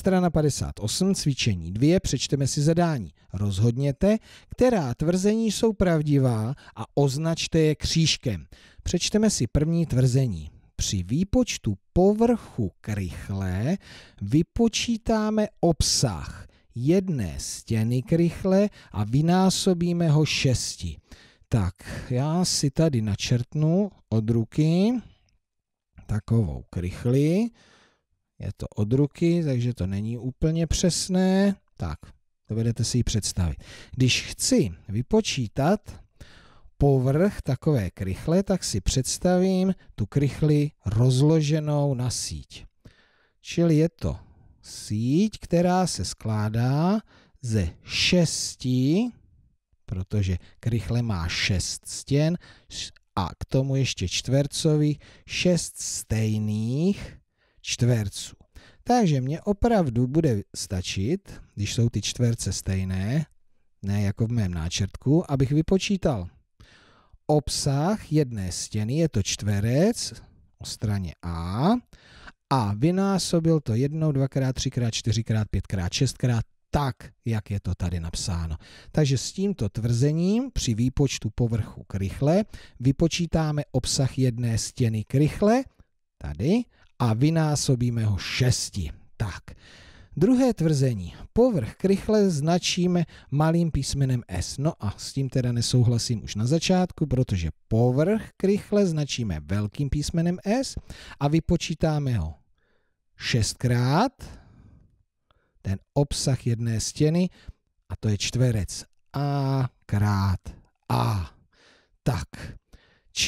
strana 58, cvičení 2, přečteme si zadání. Rozhodněte, která tvrzení jsou pravdivá a označte je křížkem. Přečteme si první tvrzení. Při výpočtu povrchu krychle vypočítáme obsah jedné stěny krychle a vynásobíme ho šesti. Tak, já si tady načrtnu od ruky takovou krychli. Je to od ruky, takže to není úplně přesné. Tak, dovedete si ji představit. Když chci vypočítat povrch takové krychle, tak si představím tu krychli rozloženou na síť. Čili je to síť, která se skládá ze šesti, protože krychle má šest stěn a k tomu ještě čtvercových šest stejných čtverců. Takže mě opravdu bude stačit, když jsou ty čtverce stejné, ne jako v mém náčrtku, abych vypočítal obsah jedné stěny, je to čtverec o straně A, a vynásobil to jednou, dvakrát, třikrát, čtyřikrát, pětkrát, šestkrát, tak, jak je to tady napsáno. Takže s tímto tvrzením při výpočtu povrchu krychle vypočítáme obsah jedné stěny krychle, tady, a vynásobíme ho 6. Tak. Druhé tvrzení. Povrch krychle značíme malým písmenem S. No a s tím teda nesouhlasím už na začátku, protože povrch krychle značíme velkým písmenem S a vypočítáme ho šestkrát. Ten obsah jedné stěny a to je čtverec A krát A.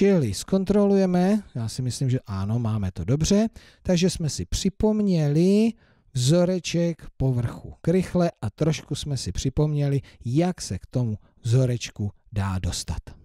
Čili zkontrolujeme, já si myslím, že ano, máme to dobře, takže jsme si připomněli vzoreček povrchu krychle a trošku jsme si připomněli, jak se k tomu vzorečku dá dostat.